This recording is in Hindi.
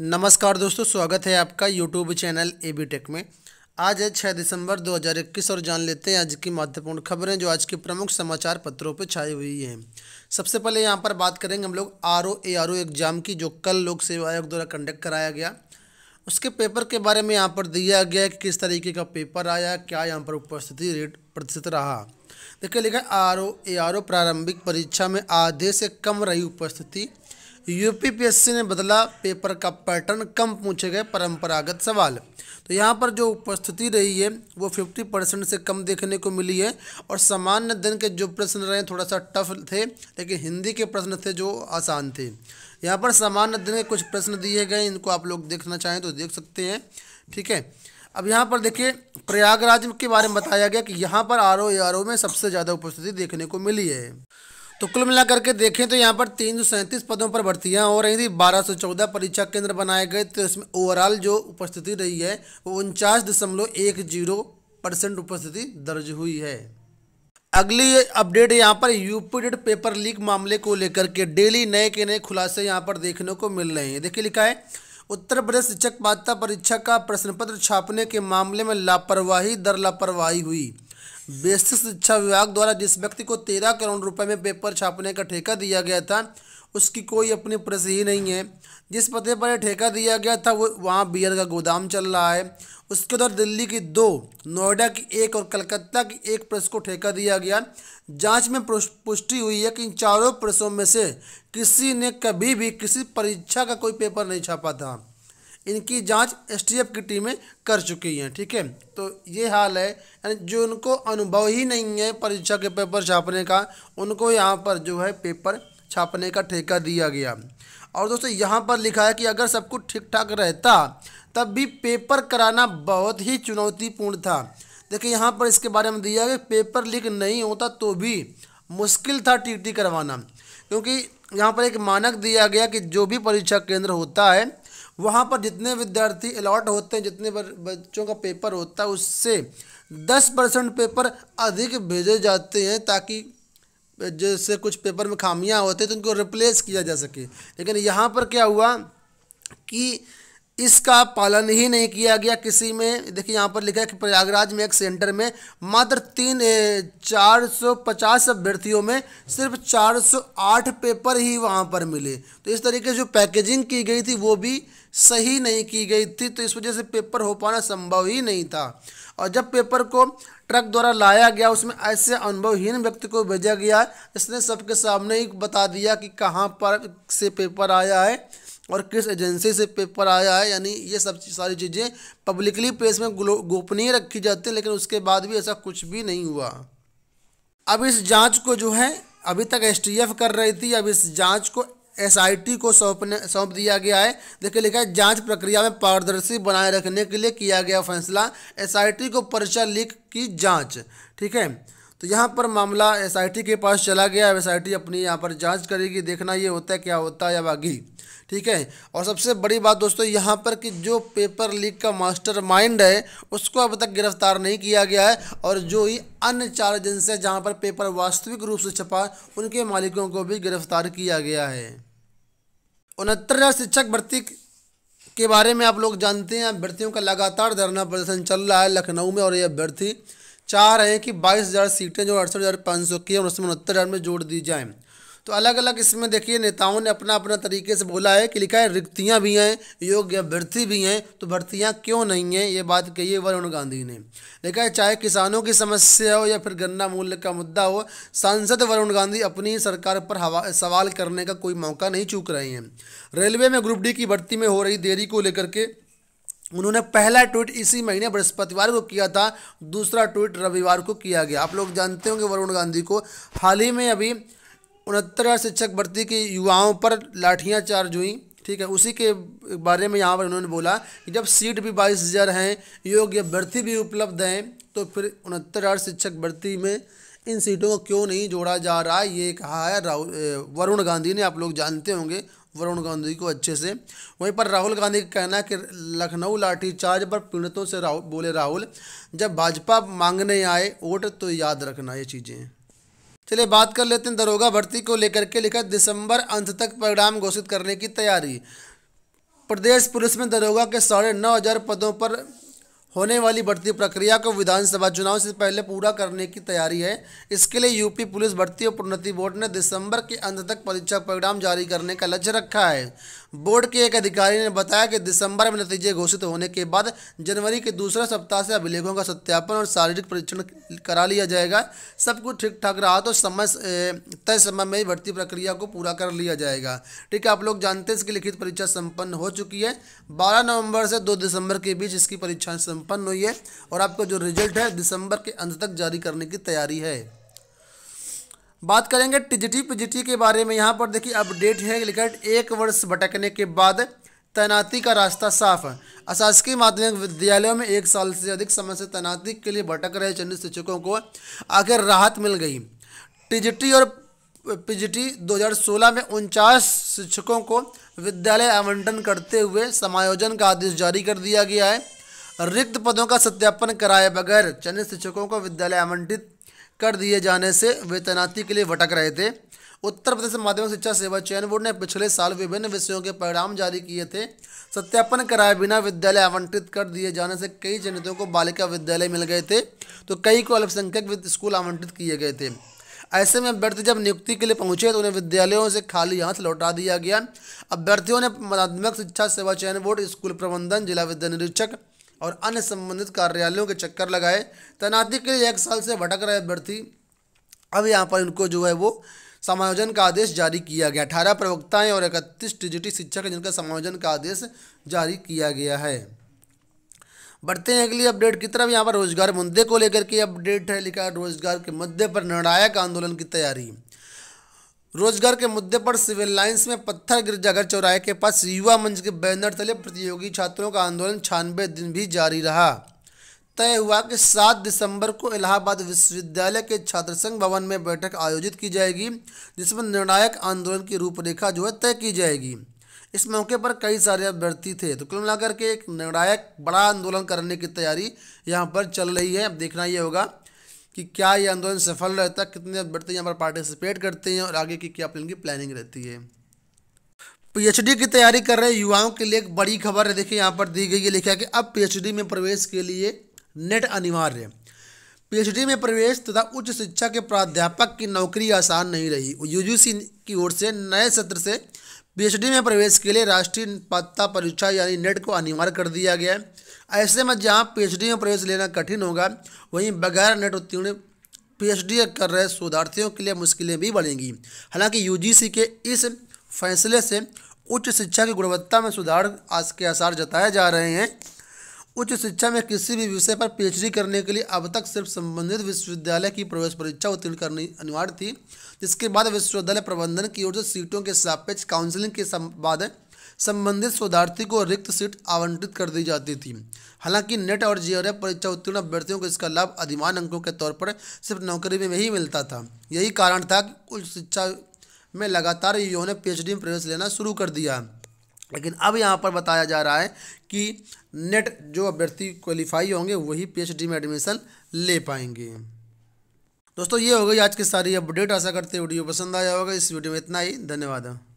नमस्कार दोस्तों स्वागत है आपका YouTube channel A B tech में आज है छः दिसंबर 2021 और जान लेते हैं आज की महत्वपूर्ण खबरें जो आज के प्रमुख समाचार पत्रों पर छाई हुई हैं सबसे पहले यहाँ पर बात करेंगे हम लोग R O A R O exam की जो कल लोक सेवा आयोग द्वारा कंडक्ट कराया गया उसके पेपर के बारे में यहाँ पर दिया गया कि किस तरीके का पेपर आया क्या यहाँ पर उपस्थिति रेट प्रतिशत रहा देखिए लिखा आर ओ ए आर ओ प्रारंभिक परीक्षा में आधे से कम रही उपस्थिति यूपीपीएससी ने बदला पेपर का पैटर्न कम पूछे गए परंपरागत सवाल तो यहाँ पर जो उपस्थिति रही है वो फिफ्टी परसेंट से कम देखने को मिली है और सामान्य दिन के जो प्रश्न रहे थोड़ा सा टफ थे लेकिन हिंदी के प्रश्न थे जो आसान थे यहाँ पर सामान्य दिन के कुछ प्रश्न दिए गए इनको आप लोग देखना चाहें तो देख सकते हैं ठीक है अब यहाँ पर देखिए प्रयागराज के बारे में बताया गया कि यहाँ पर आर ओ में सबसे ज़्यादा उपस्थिति देखने को मिली है तो कुल मिलाकर के देखें तो यहाँ पर तीन पदों पर भर्तियाँ हो रही थी बारह सौ चौदह परीक्षा केंद्र बनाए गए तो इसमें ओवरऑल जो उपस्थिति रही है वो उनचास दशमलव एक जीरो परसेंट उपस्थिति दर्ज हुई है अगली अपडेट यहाँ पर यूपी पेपर लीक मामले को लेकर के डेली नए के नए खुलासे यहाँ पर देखने को मिल रहे हैं देखिए लिखा है उत्तर प्रदेश शिक्षक पात्रता परीक्षा का प्रश्न पत्र छापने के मामले में लापरवाही दर लापरवाही हुई बेसिक शिक्षा विभाग द्वारा जिस व्यक्ति को तेरह करोड़ रुपए में पेपर छापने का ठेका दिया गया था उसकी कोई अपनी प्रेस ही नहीं है जिस पते पर यह ठेका दिया गया था वो वहाँ बियर का गोदाम चल रहा है उसके उधर दिल्ली की दो नोएडा की एक और कलकत्ता की एक प्रेस को ठेका दिया गया जांच में पुष्टि हुई है कि इन चारों प्रेसों में से किसी ने कभी भी किसी परीक्षा का कोई पेपर नहीं छापा था इनकी जांच एसटीएफ की टीमें कर चुकी हैं ठीक है तो ये हाल है यानी जो उनको अनुभव ही नहीं है परीक्षा के पेपर छापने का उनको यहाँ पर जो है पेपर छापने का ठेका दिया गया और दोस्तों यहाँ पर लिखा है कि अगर सब कुछ ठीक ठाक रहता तब भी पेपर कराना बहुत ही चुनौतीपूर्ण था देखिए यहाँ पर इसके बारे में दिया कि पेपर लीक नहीं होता तो भी मुश्किल था टी करवाना क्योंकि यहाँ पर एक मानक दिया गया कि जो भी परीक्षा केंद्र होता है वहाँ पर जितने विद्यार्थी अलॉट होते हैं जितने बच्चों का पेपर होता है उससे दस परसेंट पेपर अधिक भेजे जाते हैं ताकि जैसे कुछ पेपर में खामियां होते हैं तो उनको रिप्लेस किया जा सके लेकिन यहाँ पर क्या हुआ कि इसका पालन ही नहीं किया गया किसी में देखिए यहाँ पर लिखा है कि प्रयागराज में एक सेंटर में मात्र तीन चार सौ पचास अभ्यर्थियों में सिर्फ चार सौ आठ पेपर ही वहाँ पर मिले तो इस तरीके से जो पैकेजिंग की गई थी वो भी सही नहीं की गई थी तो इस वजह से पेपर हो पाना संभव ही नहीं था और जब पेपर को ट्रक द्वारा लाया गया उसमें ऐसे अनुभवहीन व्यक्ति को भेजा गया इसने सबके सामने ही बता दिया कि कहाँ पर से पेपर आया है और किस एजेंसी से पेपर आया है यानी ये सब सारी चीज़ें पब्लिकली प्रेस में गोपनीय रखी जाती हैं लेकिन उसके बाद भी ऐसा कुछ भी नहीं हुआ अब इस जांच को जो है अभी तक एस कर रही थी अब इस जांच को एसआईटी को सौंपने सौंप दिया गया है देखिए लिखा है जांच प्रक्रिया में पारदर्शी बनाए रखने के लिए किया गया फैसला एसआईटी को पर्चा लीक की जांच ठीक है तो यहाँ पर मामला एसआईटी के पास चला गया एसआईटी अपनी यहाँ पर जांच करेगी देखना ये होता है क्या होता है या बागी ठीक है और सबसे बड़ी बात दोस्तों यहाँ पर कि जो पेपर लीक का मास्टर माइंड है उसको अब तक गिरफ्तार नहीं किया गया है और जो ही अन्य चार एजेंसियाँ जहाँ पर पेपर वास्तविक रूप से छपा उनके मालिकों को भी गिरफ्तार किया गया है उनहत्तर हज़ार शिक्षक भर्ती के बारे में आप लोग जानते हैं अभ्यर्थियों का लगातार धरना प्रदर्शन चल रहा है लखनऊ में और ये अभ्यर्थी चाह रहे हैं कि बाईस हज़ार सीटें जो अड़सठ हज़ार पाँच सौ की है उसमें उनहत्तर हज़ार में जोड़ दी जाएँ तो अलग अलग इसमें देखिए नेताओं ने अपना अपना तरीके से बोला है कि लिखा है रिक्तियाँ भी हैं योग्य अभ्यर्थी भी हैं तो भर्तियाँ क्यों नहीं हैं ये बात कही है वरुण गांधी ने लिखा है चाहे किसानों की समस्या हो या फिर गन्ना मूल्य का मुद्दा हो सांसद वरुण गांधी अपनी सरकार पर हवा सवाल करने का कोई मौका नहीं चूक रहे हैं रेलवे में ग्रुप डी की भर्ती में हो रही देरी को लेकर के उन्होंने पहला ट्वीट इसी महीने बृहस्पतिवार को किया था दूसरा ट्वीट रविवार को किया गया आप लोग जानते होंगे वरुण गांधी को हाल ही में अभी उनहत्तर शिक्षक भर्ती के युवाओं पर लाठियाँ चार्ज हुई ठीक है उसी के बारे में यहाँ पर उन्होंने बोला कि जब सीट भी बाईस हज़ार हैं योग्य भर्ती भी उपलब्ध हैं तो फिर उनहत्तर शिक्षक भर्ती में इन सीटों को क्यों नहीं जोड़ा जा रहा है ये कहा है राहुल वरुण गांधी ने आप लोग जानते होंगे वरुण गांधी को अच्छे से वहीं पर राहुल गांधी का कहना है कि लखनऊ लाठी चार्ज पर पीड़ितों से राहुल बोले राहुल जब भाजपा मांगने आए वोट तो याद रखना ये चीज़ें चलिए बात कर लेते हैं दरोगा भर्ती को लेकर के लिखा दिसंबर अंत तक परिणाम घोषित करने की तैयारी प्रदेश पुलिस में दरोगा के साढ़े नौ हज़ार पदों पर होने वाली भर्ती प्रक्रिया को विधानसभा चुनाव से पहले पूरा करने की तैयारी है इसके लिए यूपी पुलिस भर्ती और प्रोन्नति बोर्ड ने दिसंबर के अंत तक परीक्षा परिणाम जारी करने का लक्ष्य रखा है बोर्ड के एक अधिकारी ने बताया कि दिसंबर में नतीजे घोषित होने के बाद जनवरी के दूसरे सप्ताह से अभिलेखों का सत्यापन और शारीरिक परीक्षण करा लिया जाएगा सब कुछ ठीक ठाक रहा तो समय तय समय में ही भर्ती प्रक्रिया को पूरा कर लिया जाएगा ठीक है आप लोग जानते हैं इसकी लिखित परीक्षा संपन्न हो चुकी है बारह नवंबर से दो दिसंबर के बीच इसकी परीक्षाएं संपन्न हुई है और आपका जो रिजल्ट है दिसंबर के अंत तक जारी करने की तैयारी है बात करेंगे टिजिटी पिजिटी के बारे में यहाँ पर देखिए अपडेट है लेकर एक वर्ष भटकने के बाद तैनाती का रास्ता साफ अशासकीय माध्यमिक विद्यालयों में एक साल से अधिक समय से तैनाती के लिए भटक रहे चयनित शिक्षकों को आखिर राहत मिल गई टीजीटी और पीजीटी 2016 में उनचास शिक्षकों को विद्यालय आवंटन करते हुए समायोजन का आदेश जारी कर दिया गया है रिक्त पदों का सत्यापन कराए बगैर चयनित शिक्षकों को विद्यालय आवंटित कर दिए जाने से वेतनाती के लिए भटक रहे थे उत्तर प्रदेश माध्यमिक शिक्षा सेवा चयन बोर्ड ने पिछले साल विभिन्न विषयों के परिणाम जारी किए थे सत्यापन कराए बिना विद्यालय आवंटित कर दिए जाने से कई चयनितों को बालिका विद्यालय मिल गए थे तो कई को अल्पसंख्यक स्कूल आवंटित किए गए थे ऐसे में अभ्यर्थी जब नियुक्ति के लिए पहुंचे तो उन्हें विद्यालयों से खाली हाथ लौटा दिया गया अभ्यर्थियों ने माध्यमिक शिक्षा सेवा चयन बोर्ड स्कूल प्रबंधन जिला विद्या निरीक्षक और अन्य संबंधित कार्यालयों के चक्कर लगाए तैनाती के लिए एक साल से भटक रहे अभ्यर्थी अब यहाँ पर इनको जो है वो समायोजन का आदेश जारी किया गया अठारह प्रवक्ताएं और इकतीस डिजिटी शिक्षक हैं जिनका समायोजन का आदेश जारी किया गया है बढ़ते हैं अगली अपडेट की तरफ यहाँ पर रोजगार मुद्दे को लेकर के अपडेट है लिखा रोजगार के मुद्दे पर निर्णायक आंदोलन की तैयारी रोजगार के मुद्दे पर सिविल लाइंस में पत्थर गिरजाघर चौराहे के पास युवा मंच के बैनर तले प्रतियोगी छात्रों का आंदोलन छानबे दिन भी जारी रहा तय हुआ कि 7 दिसंबर को इलाहाबाद विश्वविद्यालय के छात्र संघ भवन में बैठक आयोजित की जाएगी जिसमें निर्णायक आंदोलन की रूपरेखा जो है तय की जाएगी इस मौके पर कई सारे अभ्यर्थी थे तो कुल मिलाकर के एक निर्णायक बड़ा आंदोलन करने की तैयारी यहाँ पर चल रही है अब देखना ये होगा कि क्या ये आंदोलन सफल रहता है कितने अभ्यर्थी यहाँ पर पार्टिसिपेट करते हैं और आगे की क्या इनकी प्लानिंग रहती है पीएचडी की तैयारी कर रहे युवाओं के लिए एक बड़ी खबर है देखिए यहाँ पर दी गई है लिखा कि अब पीएचडी में प्रवेश के लिए नेट अनिवार्य है पीएचडी में प्रवेश तथा उच्च शिक्षा के प्राध्यापक की नौकरी आसान नहीं रही यूजीसी की ओर से नए सत्र से पीएचडी में प्रवेश के लिए राष्ट्रीय पात्रता परीक्षा यानी नेट को अनिवार्य कर दिया गया है ऐसे में जहाँ पीएचडी में प्रवेश लेना कठिन होगा वहीं बगैर नेट उत्तीर्ण पीएचडी कर रहे शोधार्थियों के लिए मुश्किलें भी बढ़ेंगी हालांकि यूजीसी के इस फैसले से उच्च शिक्षा की गुणवत्ता में सुधार आज के आसार जताए जा रहे हैं उच्च शिक्षा में किसी भी विषय पर पीएचडी करने के लिए अब तक सिर्फ संबंधित विश्वविद्यालय की प्रवेश परीक्षा उत्तीर्ण करनी अनिवार्य थी जिसके बाद विश्वविद्यालय प्रबंधन की ओर से सीटों के सापेक्ष काउंसिलिंग के बाद संबंधित शोधार्थी को रिक्त सीट आवंटित कर दी जाती थी हालांकि नेट और जीआरएफ परीक्षा उत्तीर्ण अभ्यर्थियों को इसका लाभ अधिमान अंकों के तौर पर सिर्फ नौकरी में ही मिलता था यही कारण था कि उच्च शिक्षा में लगातार युवाओं ने पीएचडी में प्रवेश लेना शुरू कर दिया लेकिन अब यहाँ पर बताया जा रहा है कि नेट जो अभ्यर्थी क्वालिफाई होंगे वही डी में एडमिशन ले पाएंगे दोस्तों ये हो गई आज की सारी अपडेट आशा करते वीडियो पसंद आया होगा इस वीडियो में इतना ही धन्यवाद